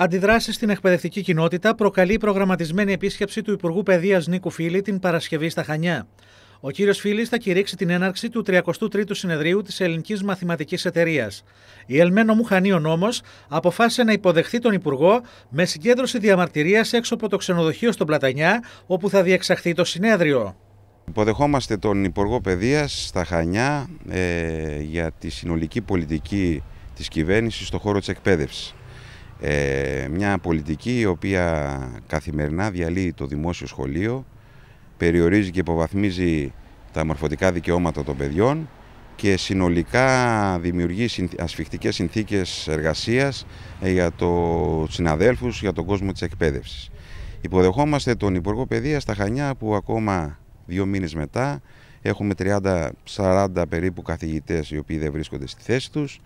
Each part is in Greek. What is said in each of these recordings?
Αντιδράσεις στην εκπαιδευτική κοινότητα προκαλεί η προγραμματισμένη επίσκεψη του Υπουργού Παιδείας Νίκου Φίλη την Παρασκευή στα Χανιά. Ο κύριος Φίλης θα κηρύξει την έναρξη του 33ου συνεδρίου της Ελληνικής Μαθηματικής Εταιρείας. Η Ελμένο Μουχανίων όμω αποφάσισε να υποδεχθεί τον Υπουργό με συγκέντρωση διαμαρτυρίας έξω από το ξενοδοχείο στον Πλατανιά, όπου θα διεξαχθεί το συνέδριο. Υποδεχόμαστε τον Υπουργό Παιδείας στα Χανιά ε, για τη συνολική πολιτική της κυβέρνησης στον χώρο της εκπαίδευσης. Ε, μια πολιτική η οποία καθημερινά διαλύει το δημόσιο σχολείο, περιορίζει και υποβαθμίζει τα μορφωτικά δικαιώματα των παιδιών και συνολικά δημιουργεί ασφιχτικές συνθήκες εργασίας ε, για το συναδέλφους, για τον κόσμο της εκπαίδευσης. Υποδεχόμαστε τον Υπουργό Παιδείας στα Χανιά που ακόμα δύο μήνες μετά έχουμε 30-40 περίπου καθηγητές οι οποίοι δεν βρίσκονται στη θέση τους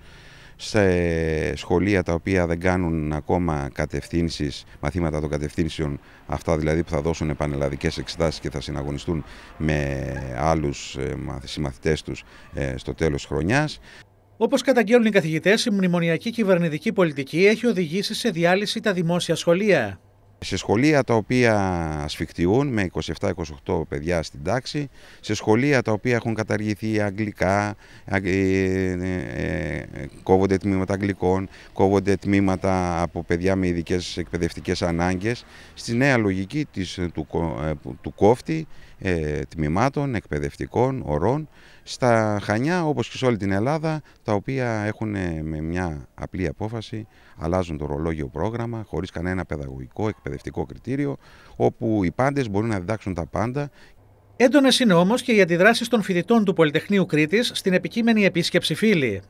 σε σχολεία τα οποία δεν κάνουν ακόμα κατευθύνσεις, μαθήματα των κατευθύνσεων, αυτά δηλαδή που θα δώσουν επανελλαδικές εξετάσεις και θα συναγωνιστούν με άλλους ε, συμμαθητές τους ε, στο τέλος χρονιάς. Όπως καταγγέλνουν οι καθηγητές, η μνημονιακή κυβερνητική πολιτική έχει οδηγήσει σε διάλυση τα δημόσια σχολεία σε σχολεία τα οποία σφιχτιούν με 27-28 παιδιά στην τάξη, σε σχολεία τα οποία έχουν καταργηθεί αγγλικά, ε, ε, ε, κόβονται τμήματα αγγλικών, κόβονται τμήματα από παιδιά με ειδικές εκπαιδευτικές ανάγκες, στη νέα λογική της, του, του κόφτη τμήματων, εκπαιδευτικών, ορών στα Χανιά όπως και σε όλη την Ελλάδα τα οποία έχουν ε, με μια απλή απόφαση αλλάζουν το ρολόγιο πρόγραμμα χωρίς κανένα παιδαγωγικό εκπαιδευτικό κριτήριο όπου οι πάντες μπορούν να διδάξουν τα πάντα. Έντονες είναι όμως και οι αντιδράσεις των φοιτητών του Πολυτεχνείου Κρήτης στην επικείμενη επίσκεψη φίλη.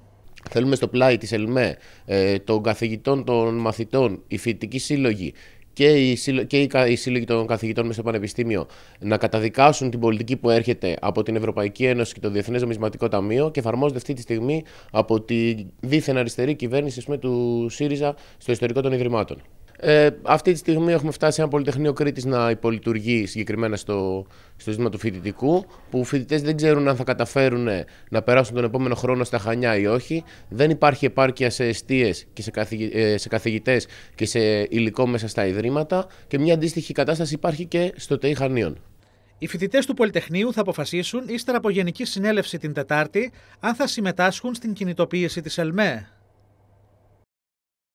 Θέλουμε στο πλάι της ΕΛΜΕ, ε, των καθηγητών, των μαθητών, οι φοιτητικοί σύλλογοι και οι, σύλλο... και σύλλογοι των καθηγητών μέσα στο Πανεπιστήμιο να καταδικάσουν την πολιτική που έρχεται από την Ευρωπαϊκή Ένωση και το Διεθνές Νομισματικό Ταμείο και εφαρμόζεται αυτή τη στιγμή από τη δίθεν αριστερή κυβέρνηση πούμε, του ΣΥΡΙΖΑ στο ιστορικό των Ιδρυμάτων. Ε, αυτή τη στιγμή έχουμε φτάσει ένα Πολυτεχνείο Κρήτης να υπολειτουργεί συγκεκριμένα στο, στο ζήτημα του φοιτητικού, που οι φοιτητές δεν ξέρουν αν θα καταφέρουν να περάσουν τον επόμενο χρόνο στα Χανιά ή όχι. Δεν υπάρχει επάρκεια σε αιστείες και σε, ε, σε καθηγητές και σε υλικό μέσα στα ιδρύματα. Και μια αντίστοιχη κατάσταση υπάρχει και στο ΤΕΙ Χανίων. Οι φοιτητές του Πολυτεχνείου θα αποφασίσουν ύστερα από γενική συνέλευση την Τετάρτη αν θα συμμετάσχουν στην κινητοποίηση της ΕΛΜΕ.